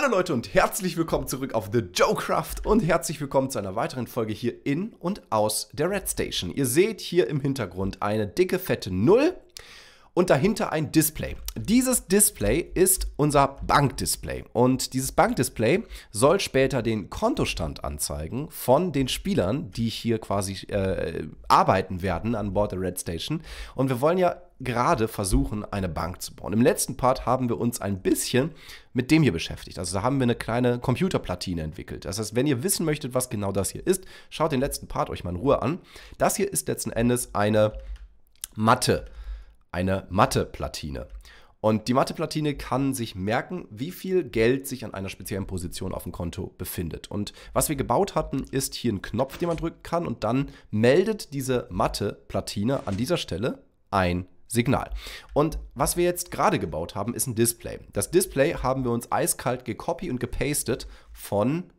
Hallo Leute und herzlich willkommen zurück auf The Joe Craft und herzlich willkommen zu einer weiteren Folge hier in und aus der Red Station. Ihr seht hier im Hintergrund eine dicke, fette Null und dahinter ein Display. Dieses Display ist unser Bankdisplay und dieses Bankdisplay soll später den Kontostand anzeigen von den Spielern, die hier quasi äh, arbeiten werden an Bord der Red Station und wir wollen ja gerade versuchen, eine Bank zu bauen. Im letzten Part haben wir uns ein bisschen mit dem hier beschäftigt. Also da haben wir eine kleine Computerplatine entwickelt. Das heißt, wenn ihr wissen möchtet, was genau das hier ist, schaut den letzten Part euch mal in Ruhe an. Das hier ist letzten Endes eine Matte, eine Matteplatine. Und die Matheplatine kann sich merken, wie viel Geld sich an einer speziellen Position auf dem Konto befindet. Und was wir gebaut hatten, ist hier ein Knopf, den man drücken kann und dann meldet diese Matheplatine an dieser Stelle ein Signal. Und was wir jetzt gerade gebaut haben, ist ein Display. Das Display haben wir uns eiskalt gecopy und gepastet von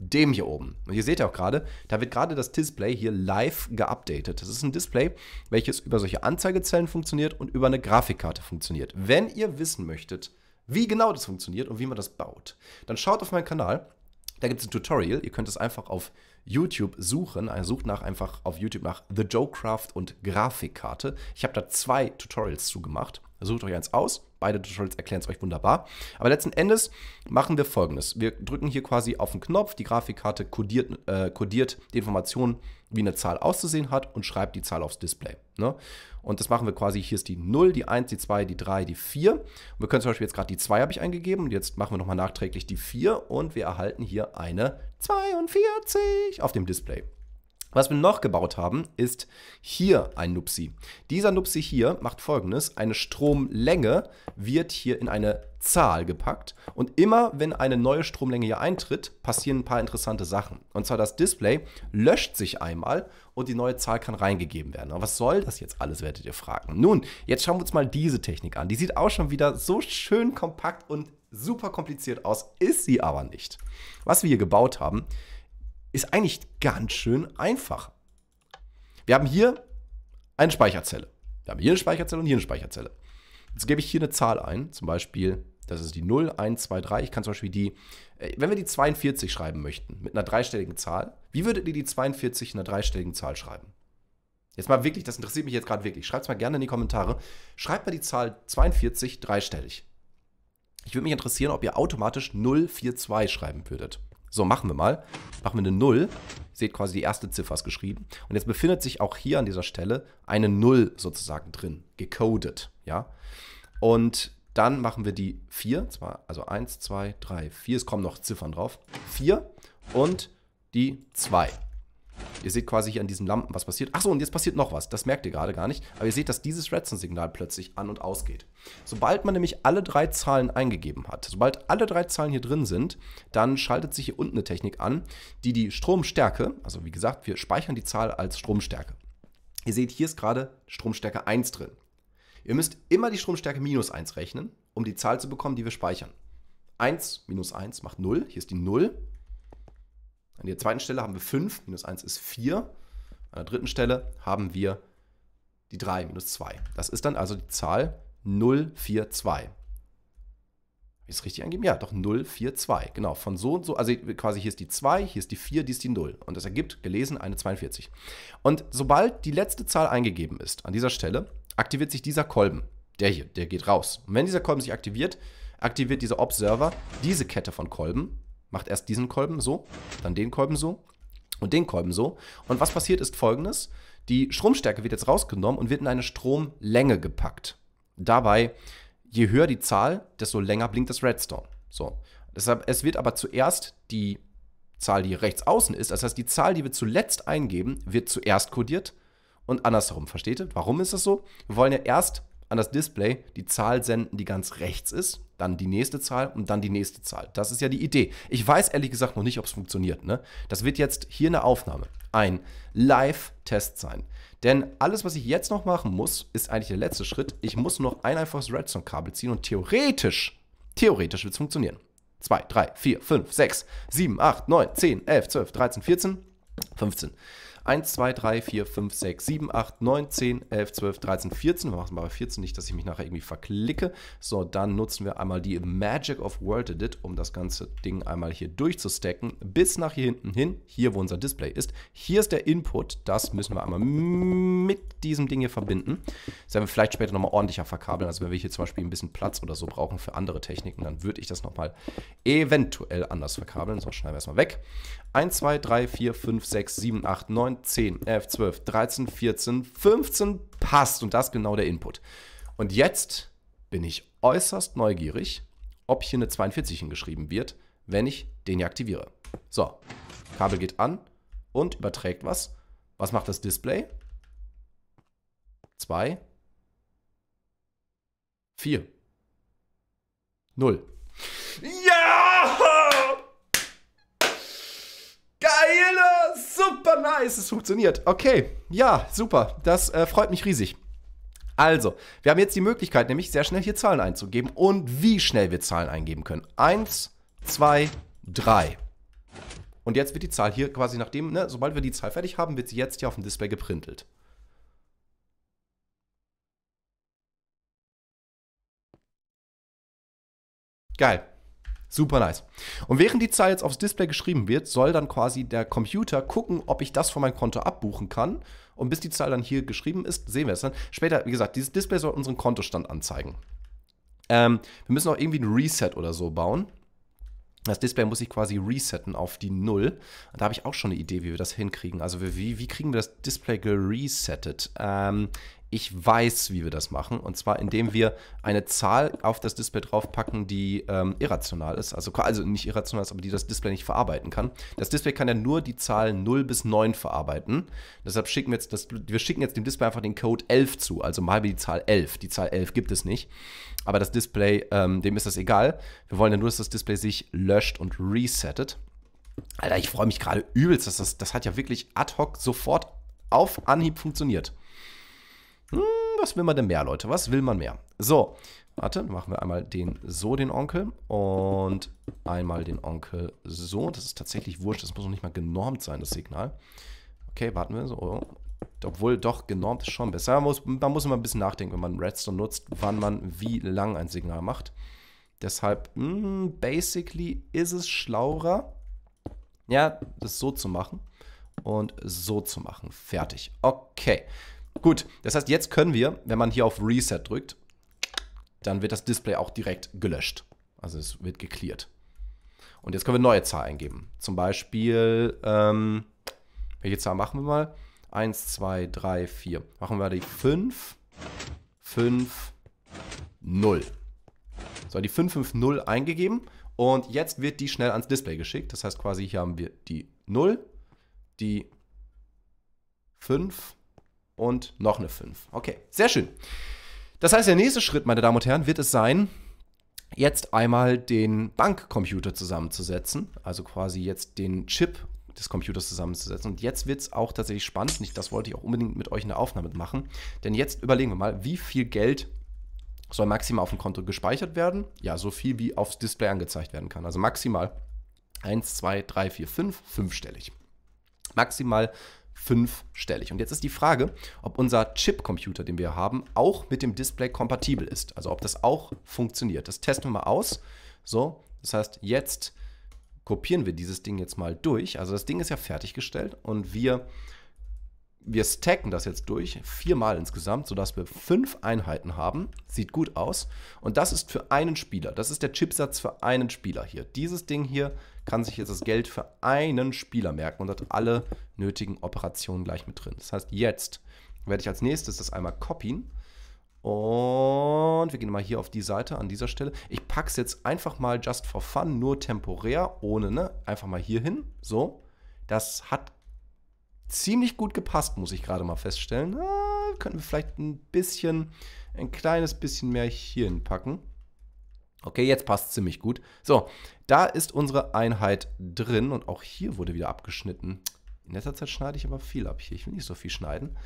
dem hier oben. Und ihr seht ja auch gerade, da wird gerade das Display hier live geupdatet. Das ist ein Display, welches über solche Anzeigezellen funktioniert und über eine Grafikkarte funktioniert. Wenn ihr wissen möchtet, wie genau das funktioniert und wie man das baut, dann schaut auf meinen Kanal. Da gibt es ein Tutorial, ihr könnt es einfach auf YouTube suchen. Also sucht nach einfach auf YouTube nach The Joe Craft und Grafikkarte. Ich habe da zwei Tutorials zu gemacht. Sucht euch eins aus Beide Tutorials erklären es euch wunderbar. Aber letzten Endes machen wir folgendes. Wir drücken hier quasi auf den Knopf, die Grafikkarte kodiert, äh, kodiert die Information, wie eine Zahl auszusehen hat und schreibt die Zahl aufs Display. Ne? Und das machen wir quasi, hier ist die 0, die 1, die 2, die 3, die 4. Und wir können zum Beispiel jetzt gerade die 2 habe ich eingegeben und jetzt machen wir nochmal nachträglich die 4 und wir erhalten hier eine 42 auf dem Display. Was wir noch gebaut haben, ist hier ein Nupsi. Dieser Nupsi hier macht folgendes. Eine Stromlänge wird hier in eine Zahl gepackt. Und immer, wenn eine neue Stromlänge hier eintritt, passieren ein paar interessante Sachen. Und zwar das Display löscht sich einmal und die neue Zahl kann reingegeben werden. Aber was soll das jetzt alles, werdet ihr fragen. Nun, jetzt schauen wir uns mal diese Technik an. Die sieht auch schon wieder so schön kompakt und super kompliziert aus, ist sie aber nicht. Was wir hier gebaut haben, ist eigentlich ganz schön einfach. Wir haben hier eine Speicherzelle. Wir haben hier eine Speicherzelle und hier eine Speicherzelle. Jetzt gebe ich hier eine Zahl ein, zum Beispiel, das ist die 0, 1, 2, 3. Ich kann zum Beispiel die, äh, wenn wir die 42 schreiben möchten, mit einer dreistelligen Zahl, wie würdet ihr die 42 in einer dreistelligen Zahl schreiben? Jetzt mal wirklich, das interessiert mich jetzt gerade wirklich. Schreibt es mal gerne in die Kommentare. Schreibt mal die Zahl 42 dreistellig. Ich würde mich interessieren, ob ihr automatisch 042 schreiben würdet. So, machen wir mal. Machen wir eine 0. Seht quasi, die erste Ziffer ist geschrieben. Und jetzt befindet sich auch hier an dieser Stelle eine 0 sozusagen drin, gecodet, ja. Und dann machen wir die 4, also 1, 2, 3, 4, es kommen noch Ziffern drauf. 4 und die 2. Ihr seht quasi hier an diesen Lampen, was passiert. Achso, und jetzt passiert noch was. Das merkt ihr gerade gar nicht. Aber ihr seht, dass dieses Redstone-Signal plötzlich an- und ausgeht. Sobald man nämlich alle drei Zahlen eingegeben hat, sobald alle drei Zahlen hier drin sind, dann schaltet sich hier unten eine Technik an, die die Stromstärke, also wie gesagt, wir speichern die Zahl als Stromstärke. Ihr seht, hier ist gerade Stromstärke 1 drin. Ihr müsst immer die Stromstärke minus 1 rechnen, um die Zahl zu bekommen, die wir speichern. 1 minus 1 macht 0, hier ist die 0 an der zweiten Stelle haben wir 5, minus 1 ist 4. An der dritten Stelle haben wir die 3 minus 2. Das ist dann also die Zahl 0, 4, 2. Habe ich es richtig angegeben? Ja, doch 0, 4, 2. Genau, von so und so. Also quasi hier ist die 2, hier ist die 4, die ist die 0. Und das ergibt, gelesen, eine 42. Und sobald die letzte Zahl eingegeben ist, an dieser Stelle, aktiviert sich dieser Kolben. Der hier, der geht raus. Und wenn dieser Kolben sich aktiviert, aktiviert dieser Observer diese Kette von Kolben Macht erst diesen Kolben so, dann den Kolben so und den Kolben so. Und was passiert ist folgendes. Die Stromstärke wird jetzt rausgenommen und wird in eine Stromlänge gepackt. Dabei, je höher die Zahl, desto länger blinkt das Redstone. So. Deshalb, es wird aber zuerst die Zahl, die rechts außen ist, das heißt, die Zahl, die wir zuletzt eingeben, wird zuerst kodiert und andersherum. Versteht ihr? Warum ist das so? Wir wollen ja erst an das Display die Zahl senden, die ganz rechts ist, dann die nächste Zahl und dann die nächste Zahl. Das ist ja die Idee. Ich weiß ehrlich gesagt noch nicht, ob es funktioniert. Ne? Das wird jetzt hier eine Aufnahme, ein Live-Test sein. Denn alles, was ich jetzt noch machen muss, ist eigentlich der letzte Schritt. Ich muss noch ein einfaches Redstone-Kabel ziehen und theoretisch, theoretisch wird es funktionieren. 2, 3, 4, 5, 6, 7, 8, 9, 10, 11, 12, 13, 14, 15. 1, 2, 3, 4, 5, 6, 7, 8, 9, 10, 11, 12, 13, 14. Wir machen es mal bei 14, nicht, dass ich mich nachher irgendwie verklicke. So, dann nutzen wir einmal die Magic of World Edit, um das ganze Ding einmal hier durchzustecken, bis nach hier hinten hin, hier wo unser Display ist. Hier ist der Input, das müssen wir einmal mit diesem Ding hier verbinden. Das werden wir vielleicht später nochmal ordentlicher verkabeln. Also wenn wir hier zum Beispiel ein bisschen Platz oder so brauchen für andere Techniken, dann würde ich das nochmal eventuell anders verkabeln. So, schneiden wir erstmal weg. 1, 2, 3, 4, 5, 6, 7, 8, 9, 10, 11, 12, 13, 14, 15. Passt. Und das ist genau der Input. Und jetzt bin ich äußerst neugierig, ob hier eine 42 hingeschrieben wird, wenn ich den hier aktiviere. So, Kabel geht an und überträgt was. Was macht das Display? 2, 4, 0. Ja! Geile! Super nice! Es funktioniert. Okay, ja, super. Das äh, freut mich riesig. Also, wir haben jetzt die Möglichkeit, nämlich sehr schnell hier Zahlen einzugeben und wie schnell wir Zahlen eingeben können. Eins, zwei, drei. Und jetzt wird die Zahl hier quasi nachdem, ne, sobald wir die Zahl fertig haben, wird sie jetzt hier auf dem Display geprintet. Geil. Super nice. Und während die Zahl jetzt aufs Display geschrieben wird, soll dann quasi der Computer gucken, ob ich das von meinem Konto abbuchen kann. Und bis die Zahl dann hier geschrieben ist, sehen wir es dann. Später, wie gesagt, dieses Display soll unseren Kontostand anzeigen. Ähm, wir müssen auch irgendwie ein Reset oder so bauen. Das Display muss ich quasi resetten auf die Null. Da habe ich auch schon eine Idee, wie wir das hinkriegen. Also wie, wie kriegen wir das Display geresettet? Ähm, ich weiß, wie wir das machen. Und zwar, indem wir eine Zahl auf das Display draufpacken, die ähm, irrational ist. Also, also nicht irrational ist, aber die das Display nicht verarbeiten kann. Das Display kann ja nur die Zahlen 0 bis 9 verarbeiten. Deshalb schicken wir jetzt, das, wir schicken jetzt dem Display einfach den Code 11 zu. Also mal die Zahl 11. Die Zahl 11 gibt es nicht. Aber das Display, ähm, dem ist das egal. Wir wollen ja nur, dass das Display sich löscht und resettet. Alter, ich freue mich gerade übelst, dass das, das hat ja wirklich ad hoc sofort auf Anhieb funktioniert. Hm, was will man denn mehr, Leute? Was will man mehr? So, warte, machen wir einmal den so, den Onkel. Und einmal den Onkel so. Das ist tatsächlich wurscht. Das muss noch nicht mal genormt sein, das Signal. Okay, warten wir so. Obwohl, doch, genormt ist schon besser. Man muss, man muss immer ein bisschen nachdenken, wenn man Redstone nutzt, wann man wie lang ein Signal macht. Deshalb, mh, hm, basically ist es schlauer, ja, das so zu machen und so zu machen. Fertig. Okay. Gut, das heißt, jetzt können wir, wenn man hier auf Reset drückt, dann wird das Display auch direkt gelöscht. Also es wird gecleared. Und jetzt können wir neue Zahlen eingeben. Zum Beispiel, ähm, welche Zahl machen wir mal? 1, 2, 3, 4. Machen wir die 5, 5, 0. So, die 5, 5, 0 eingegeben und jetzt wird die schnell ans Display geschickt. Das heißt quasi, hier haben wir die 0, die 5 und noch eine 5. Okay, sehr schön. Das heißt, der nächste Schritt, meine Damen und Herren, wird es sein, jetzt einmal den Bankcomputer zusammenzusetzen, also quasi jetzt den Chip des Computers zusammenzusetzen. Und jetzt wird es auch tatsächlich spannend, nicht, das wollte ich auch unbedingt mit euch in der Aufnahme machen, denn jetzt überlegen wir mal, wie viel Geld soll maximal auf dem Konto gespeichert werden? Ja, so viel wie aufs Display angezeigt werden kann. Also maximal 1, 2, 3, 4, 5, fünfstellig. Maximal fünfstellig. Und jetzt ist die Frage, ob unser Chip-Computer, den wir haben, auch mit dem Display kompatibel ist. Also ob das auch funktioniert. Das testen wir mal aus. So, das heißt, jetzt kopieren wir dieses Ding jetzt mal durch. Also das Ding ist ja fertiggestellt und wir wir stacken das jetzt durch, viermal insgesamt, sodass wir fünf Einheiten haben. Sieht gut aus. Und das ist für einen Spieler. Das ist der Chipsatz für einen Spieler hier. Dieses Ding hier kann sich jetzt das Geld für einen Spieler merken und hat alle nötigen Operationen gleich mit drin. Das heißt, jetzt werde ich als nächstes das einmal copyen. Und wir gehen mal hier auf die Seite an dieser Stelle. Ich packe es jetzt einfach mal just for fun, nur temporär, ohne, ne? Einfach mal hier hin. So. Das hat ziemlich gut gepasst, muss ich gerade mal feststellen. Ah, könnten wir vielleicht ein bisschen, ein kleines bisschen mehr hier hinpacken. Okay, jetzt passt ziemlich gut. So, da ist unsere Einheit drin und auch hier wurde wieder abgeschnitten. In letzter Zeit schneide ich aber viel ab hier. Ich will nicht so viel schneiden.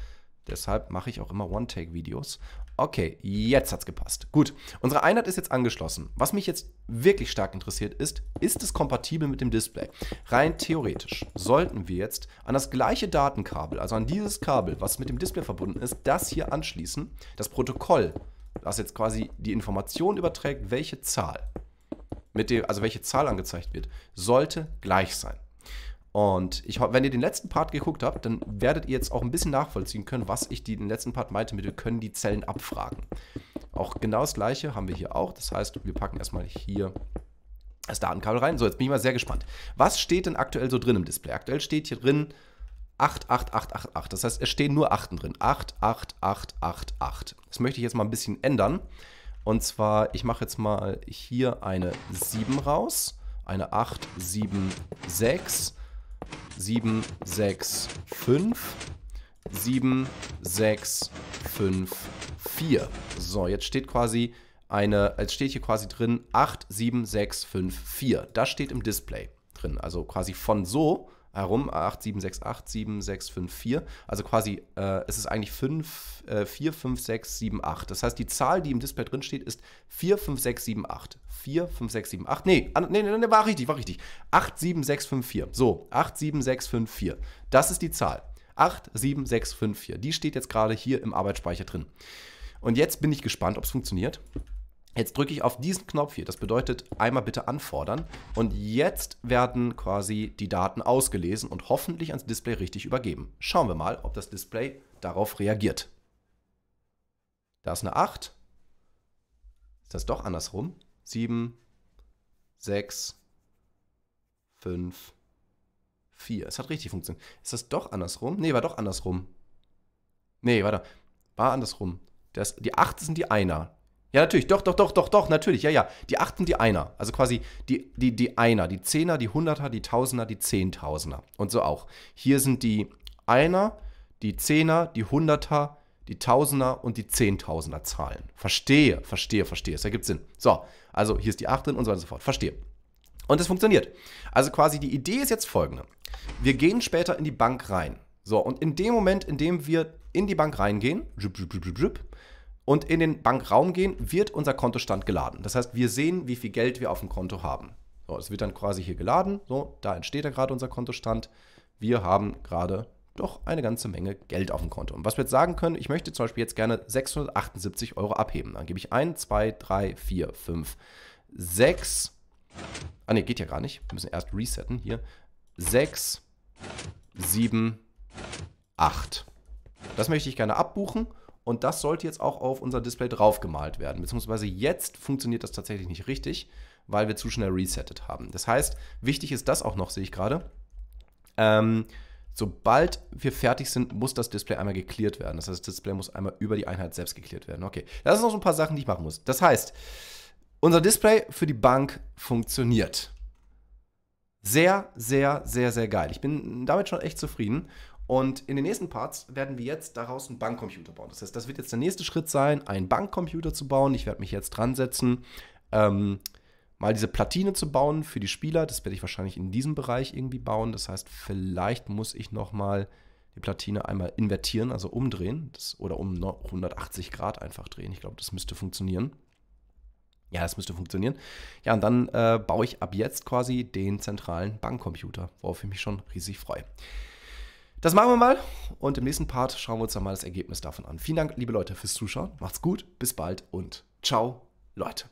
Deshalb mache ich auch immer One-Take-Videos. Okay, jetzt hat's gepasst. Gut, unsere Einheit ist jetzt angeschlossen. Was mich jetzt wirklich stark interessiert ist, ist es kompatibel mit dem Display? Rein theoretisch sollten wir jetzt an das gleiche Datenkabel, also an dieses Kabel, was mit dem Display verbunden ist, das hier anschließen, das Protokoll, das jetzt quasi die Information überträgt, welche Zahl, mit dem, also welche Zahl angezeigt wird, sollte gleich sein. Und ich, wenn ihr den letzten Part geguckt habt, dann werdet ihr jetzt auch ein bisschen nachvollziehen können, was ich den letzten Part meinte mit, wir können die Zellen abfragen. Auch genau das gleiche haben wir hier auch. Das heißt, wir packen erstmal hier das Datenkabel rein. So, jetzt bin ich mal sehr gespannt. Was steht denn aktuell so drin im Display? Aktuell steht hier drin 88888. Das heißt, es stehen nur 8 drin. 88888. Das möchte ich jetzt mal ein bisschen ändern. Und zwar, ich mache jetzt mal hier eine 7 raus. Eine 876. 7, 6, 5. 7, 6, 5, 4. So, jetzt steht quasi eine, jetzt steht hier quasi drin 8, 7, 6, 5, 4. Das steht im Display drin. Also quasi von so herum, 87687654. Also quasi, äh, es ist eigentlich 45678. äh, Das heißt, die Zahl, die im Display drin steht, ist 45678. 45678. Nee, an, nee, nee, war richtig, war richtig. 87654. So, 87654. Das ist die Zahl. 87654. Die steht jetzt gerade hier im Arbeitsspeicher drin. Und jetzt bin ich gespannt, ob es funktioniert. Jetzt drücke ich auf diesen Knopf hier, das bedeutet einmal bitte anfordern und jetzt werden quasi die Daten ausgelesen und hoffentlich ans Display richtig übergeben. Schauen wir mal, ob das Display darauf reagiert. Da ist eine 8. Ist das doch andersrum? 7, 6, 5, 4. Es hat richtig funktioniert. Ist das doch andersrum? Nee, war doch andersrum. Nee, warte. War andersrum. Das, die 8 sind die Einer. Ja, natürlich, doch, doch, doch, doch, doch, natürlich, ja, ja. Die Acht und die Einer. Also quasi die, die, die Einer, die Zehner, die Hunderter, die Tausender, die Zehntausender. Und so auch. Hier sind die Einer, die Zehner, die Hunderter, die Tausender und die Zehntausender Zahlen. Verstehe, verstehe, verstehe. Es ergibt Sinn. So, also hier ist die Acht und so weiter und so fort. Verstehe. Und es funktioniert. Also quasi die Idee ist jetzt folgende. Wir gehen später in die Bank rein. So, und in dem Moment, in dem wir in die Bank reingehen, und in den Bankraum gehen, wird unser Kontostand geladen. Das heißt, wir sehen, wie viel Geld wir auf dem Konto haben. So, es wird dann quasi hier geladen. So, da entsteht ja gerade unser Kontostand. Wir haben gerade doch eine ganze Menge Geld auf dem Konto. Und was wir jetzt sagen können, ich möchte zum Beispiel jetzt gerne 678 Euro abheben. Dann gebe ich 1, 2, 3, 4, 5, 6. Ah ne, geht ja gar nicht. Wir müssen erst resetten hier. 6, 7, 8. Das möchte ich gerne abbuchen. Und das sollte jetzt auch auf unser Display draufgemalt werden. Beziehungsweise jetzt funktioniert das tatsächlich nicht richtig, weil wir zu schnell resettet haben. Das heißt, wichtig ist das auch noch, sehe ich gerade. Ähm, sobald wir fertig sind, muss das Display einmal geklärt werden. Das heißt, das Display muss einmal über die Einheit selbst geklärt werden. Okay, das sind noch so ein paar Sachen, die ich machen muss. Das heißt, unser Display für die Bank funktioniert. Sehr, sehr, sehr, sehr geil. Ich bin damit schon echt zufrieden. Und in den nächsten Parts werden wir jetzt daraus einen Bankcomputer bauen. Das heißt, das wird jetzt der nächste Schritt sein, einen Bankcomputer zu bauen. Ich werde mich jetzt dran setzen, ähm, mal diese Platine zu bauen für die Spieler. Das werde ich wahrscheinlich in diesem Bereich irgendwie bauen. Das heißt, vielleicht muss ich nochmal die Platine einmal invertieren, also umdrehen das, oder um 180 Grad einfach drehen. Ich glaube, das müsste funktionieren. Ja, das müsste funktionieren. Ja, und dann äh, baue ich ab jetzt quasi den zentralen Bankcomputer, worauf ich mich schon riesig freue. Das machen wir mal und im nächsten Part schauen wir uns dann mal das Ergebnis davon an. Vielen Dank, liebe Leute, fürs Zuschauen. Macht's gut, bis bald und ciao, Leute.